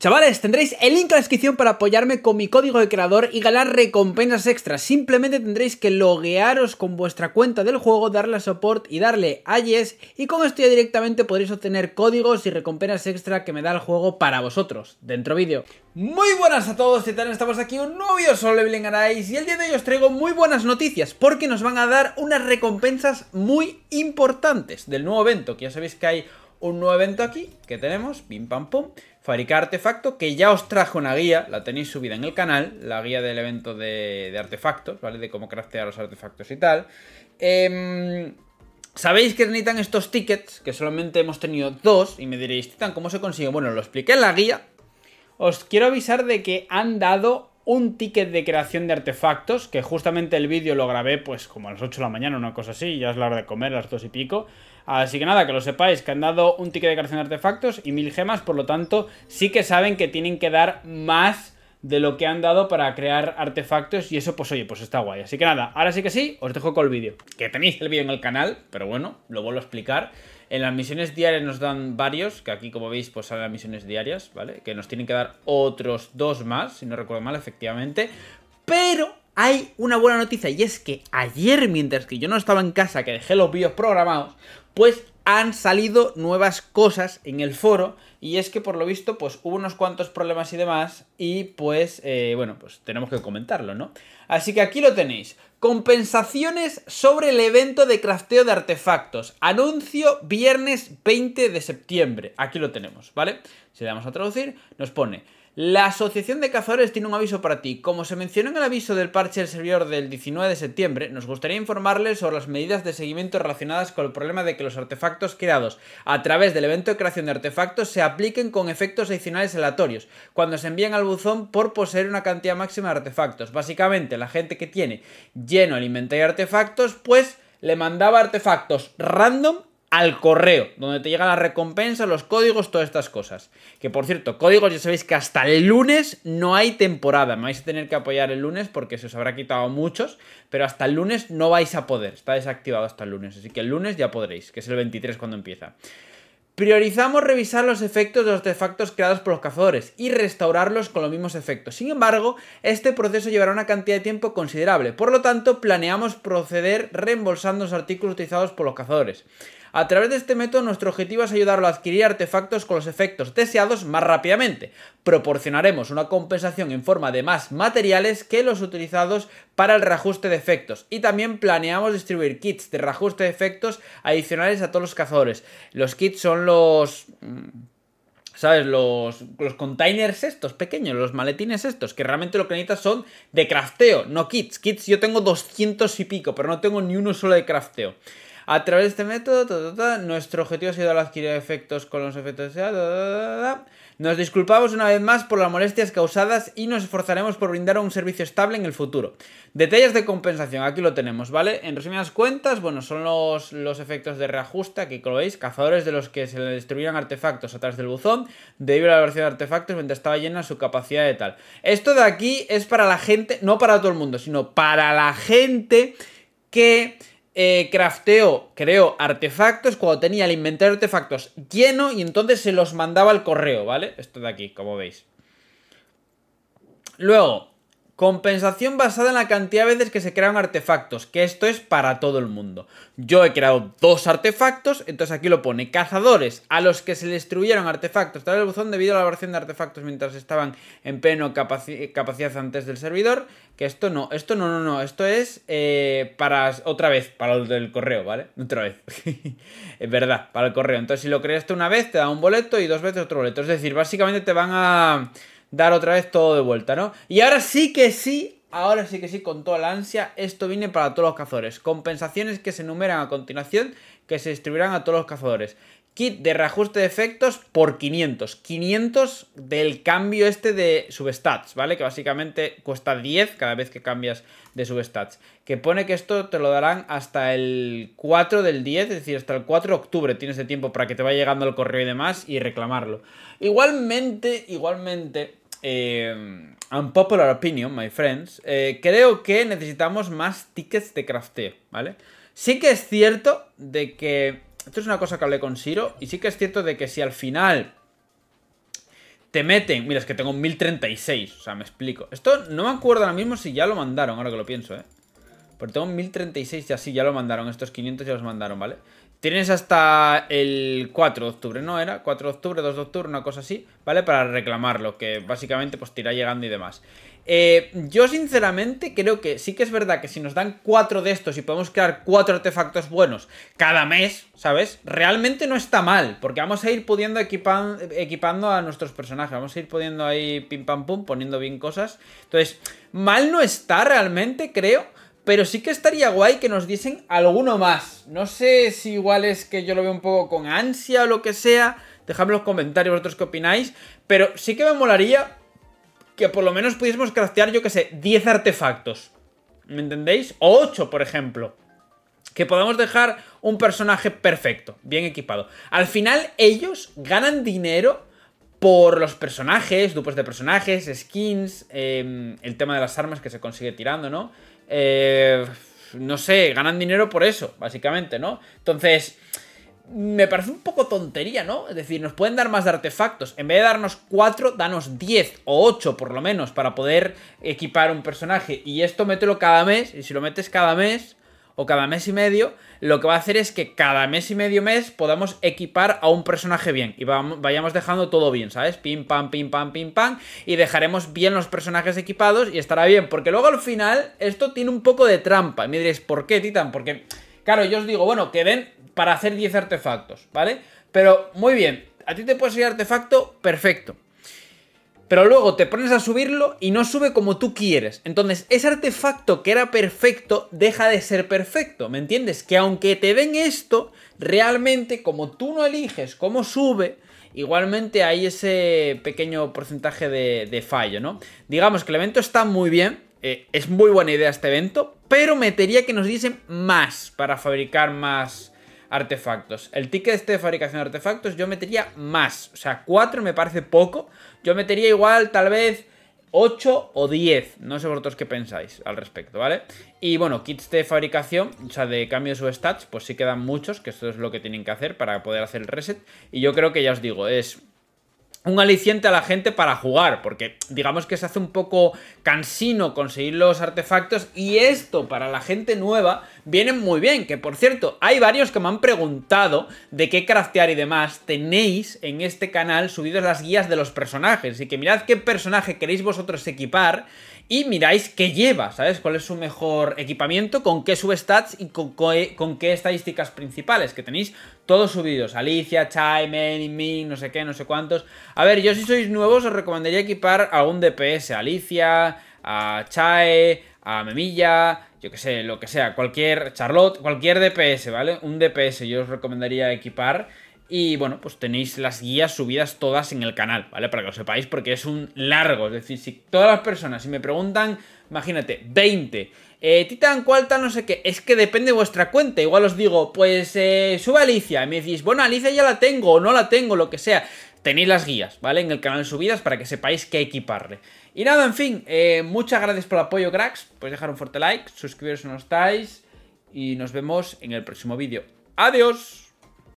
Chavales, tendréis el link en la descripción para apoyarme con mi código de creador y ganar recompensas extras. Simplemente tendréis que loguearos con vuestra cuenta del juego, darle a support y darle a yes y con esto ya directamente podréis obtener códigos y recompensas extra que me da el juego para vosotros. Dentro vídeo. Muy buenas a todos, tal? estamos aquí un nuevo vídeo sobre y el día de hoy os traigo muy buenas noticias porque nos van a dar unas recompensas muy importantes del nuevo evento, que ya sabéis que hay un nuevo evento aquí que tenemos, pim pam pum, fabricar artefacto, que ya os trajo una guía, la tenéis subida en el canal, la guía del evento de, artefactos, ¿vale? De cómo craftear los artefactos y tal. Em, Sabéis que necesitan estos tickets, que solamente hemos tenido dos, y me diréis, Titan, ¿cómo se consigue? Bueno, lo expliqué en la guía. Os quiero avisar de que han dado un ticket de creación de artefactos, que justamente el vídeo lo grabé pues como a las 8 de la mañana, una cosa así, ya es la hora de comer, a las 2 y pico. Así que nada, que lo sepáis, que han dado un ticket de creación de artefactos y mil gemas, por lo tanto, sí que saben que tienen que dar más de lo que han dado para crear artefactos y eso pues oye, pues está guay. Así que nada, ahora sí que sí, os dejo con el vídeo. Que tenéis el vídeo en el canal, pero bueno, lo vuelvo a explicar. En las misiones diarias nos dan varios, que aquí como veis pues salen las misiones diarias, ¿vale? Que nos tienen que dar otros dos más, si no recuerdo mal, efectivamente. Pero hay una buena noticia y es que ayer mientras que yo no estaba en casa, que dejé los vídeos programados, pues han salido nuevas cosas en el foro y es que por lo visto pues hubo unos cuantos problemas y demás y pues eh, bueno pues tenemos que comentarlo, ¿no? Así que aquí lo tenéis. Compensaciones sobre el evento de crafteo de artefactos. Anuncio viernes 20 de septiembre. Aquí lo tenemos, ¿vale? Si le damos a traducir, nos pone la Asociación de Cazadores tiene un aviso para ti. Como se mencionó en el aviso del parche del servidor del 19 de septiembre, nos gustaría informarles sobre las medidas de seguimiento relacionadas con el problema de que los artefactos creados a través del evento de creación de artefactos se apliquen con efectos adicionales aleatorios cuando se envían al buzón por poseer una cantidad máxima de artefactos. Básicamente, la gente que tiene lleno el inventario de artefactos, pues le mandaba artefactos random al correo, donde te llega la recompensa los códigos, todas estas cosas. Que por cierto, códigos ya sabéis que hasta el lunes no hay temporada. Me vais a tener que apoyar el lunes porque se os habrá quitado muchos, pero hasta el lunes no vais a poder. Está desactivado hasta el lunes, así que el lunes ya podréis, que es el 23 cuando empieza. Priorizamos revisar los efectos de los artefactos creados por los cazadores y restaurarlos con los mismos efectos. Sin embargo, este proceso llevará una cantidad de tiempo considerable. Por lo tanto, planeamos proceder reembolsando los artículos utilizados por los cazadores. A través de este método nuestro objetivo es ayudarlo a adquirir artefactos con los efectos deseados más rápidamente. Proporcionaremos una compensación en forma de más materiales que los utilizados para el reajuste de efectos y también planeamos distribuir kits de reajuste de efectos adicionales a todos los cazadores. Los kits son los... Mm, ¿sabes? Los, containers estos pequeños, los maletines estos, que realmente lo que necesitas son de crafteo, no kits. Kits yo tengo 200 y pico, pero no tengo ni uno solo de crafteo. A través de este método, nuestro objetivo ha sido adquirir efectos con los efectos... Nos disculpamos una vez más por las molestias causadas y nos esforzaremos por brindar un servicio estable en el futuro. Detalles de compensación, aquí lo tenemos, ¿vale? En resumidas cuentas, bueno, son los, los efectos de reajuste, aquí lo veis, cazadores de los que se le destruían artefactos través del buzón, debido a la velocidad de artefactos mientras estaba llena su capacidad de tal. Esto de aquí es para la gente, no para todo el mundo, sino para la gente que eh, crafteo, creo, artefactos cuando tenía el inventario de artefactos lleno y entonces se los mandaba al correo, ¿vale? Esto de aquí, como veis. Luego, Compensación basada en la cantidad de veces que se crean artefactos, que esto es para todo el mundo. Yo he creado dos artefactos, entonces aquí lo pone. Cazadores a los que se destruyeron artefactos trae el buzón debido a la elaboración de artefactos mientras estaban en pleno capacidad antes del servidor. Que esto no, esto no, no, no, esto es eh, para, otra vez, para el del correo, ¿vale? Otra vez. es verdad, para el correo. Entonces si lo creaste una vez te da un boleto y dos veces otro boleto. Es decir, básicamente te van a dar otra vez todo de vuelta, ¿no? Y ahora sí que sí, ahora sí que sí, con toda la ansia, esto viene para todos los cazadores. Compensaciones que se enumeran a continuación, que se distribuirán a todos los cazadores. Kit de reajuste de efectos por 500. 500 del cambio este de substats, ¿vale? Que básicamente cuesta 10 cada vez que cambias de substats. Que pone que esto te lo darán hasta el 4 del 10, es decir, hasta el 4 de octubre tienes de tiempo para que te vaya llegando el correo y demás y reclamarlo. Igualmente, igualmente... Eh, un unpopular opinion, my friends. Eh, creo que necesitamos más tickets de crafteo, ¿vale? Sí que es cierto de que esto es una cosa que hablé con Siro. Y sí que es cierto de que si al final te meten... Mira, es que tengo 1036. O sea, me explico. Esto no me acuerdo ahora mismo si ya lo mandaron, ahora que lo pienso, ¿eh? Porque tengo 1036 y así ya lo mandaron. Estos 500 ya los mandaron, ¿vale? Tienes hasta el 4 de octubre, ¿no? Era 4 de octubre, 2 de octubre, una cosa así, ¿vale? Para reclamarlo, que básicamente pues te irá llegando y demás. Eh, yo sinceramente creo que sí que es verdad que si nos dan 4 de estos y podemos crear 4 artefactos buenos cada mes, ¿sabes? Realmente no está mal, porque vamos a ir pudiendo equipando a nuestros personajes, vamos a ir pudiendo ahí pim pam pum, poniendo bien cosas. Entonces, mal no está realmente, creo. Pero sí que estaría guay que nos diesen alguno más. No sé si igual es que yo lo veo un poco con ansia o lo que sea. Dejadme los comentarios vosotros qué opináis. Pero sí que me molaría que por lo menos pudiésemos craftear, yo qué sé, 10 artefactos. ¿Me entendéis? O 8, por ejemplo. Que podamos dejar un personaje perfecto, bien equipado. Al final ellos ganan dinero por los personajes, dupes de personajes, skins, em, el tema de las armas que se consigue tirando, ¿no? Eh, no sé, ganan dinero por eso, básicamente, ¿no? Entonces, me parece un poco tontería, ¿no? Es decir, nos pueden dar más de artefactos. En vez de darnos 4, danos 10 o 8 por lo menos para poder equipar un personaje. Y esto mételo cada mes. Y si lo metes cada mes, o cada mes y medio, lo que va a hacer es que cada mes y medio mes podamos equipar a un personaje bien y vayamos dejando todo bien, ¿sabes? Pim, pam, pim, pam, pim, pam, y dejaremos bien los personajes equipados y estará bien, porque luego al final esto tiene un poco de trampa. Y me diréis, ¿por qué, Titan? Porque, claro, yo os digo, bueno, que ven para hacer 10 artefactos, ¿vale? Pero, muy bien, a ti te puede salir artefacto perfecto, pero luego te pones a subirlo y no sube como tú quieres. Entonces, ese artefacto que era perfecto deja de ser perfecto, ¿me entiendes? Que aunque te den esto, realmente como tú no eliges cómo sube, igualmente hay ese pequeño porcentaje de, fallo, ¿no? Digamos que el evento está muy bien, eh, es muy buena idea este evento, pero metería que nos dicen más para fabricar más artefactos. El ticket este de fabricación de artefactos yo metería más. O sea, 4 me parece poco. Yo metería igual tal vez 8 o 10. No sé vosotros qué pensáis al respecto, ¿vale? Y bueno, kits de fabricación, o sea, de cambios o stats, pues sí quedan muchos, que esto es lo que tienen que hacer para poder hacer el reset. Y yo creo que ya os digo, es un aliciente a la gente para jugar, porque digamos que se hace un poco cansino conseguir los artefactos y esto para la gente nueva viene muy bien, que por cierto, hay varios que me han preguntado de qué craftear y demás, tenéis en este canal subidos las guías de los personajes, Y que mirad qué personaje queréis vosotros equipar y miráis qué lleva, ¿sabes? ¿Cuál es su mejor equipamiento? ¿Con qué substats y con, qué, estadísticas principales? Que tenéis todos subidos. Alicia, Chai, y Ming, no sé qué, no sé cuántos. A ver, yo si sois nuevos os recomendaría equipar a un DPS. Alicia, a Chae, a Memilla, yo qué sé, lo que sea. Cualquier Charlotte, cualquier DPS, ¿vale? Un DPS yo os recomendaría equipar. Y bueno, pues tenéis las guías subidas todas en el canal, ¿vale? Para que lo sepáis, porque es un largo. Es decir, si todas las personas, si me preguntan, imagínate, 20. Eh, Titan, ¿cuál tal? No sé qué. Es que depende de vuestra cuenta. Igual os digo, pues eh, sube Alicia. Y me decís, bueno, Alicia ya la tengo o no la tengo, lo que sea. Tenéis las guías, ¿vale? En el canal subidas para que sepáis qué equiparle. Y nada, en fin, eh, muchas gracias por el apoyo, cracks. Pues dejar un fuerte like, suscribiros si no estáis. Y nos vemos en el próximo vídeo. ¡Adiós!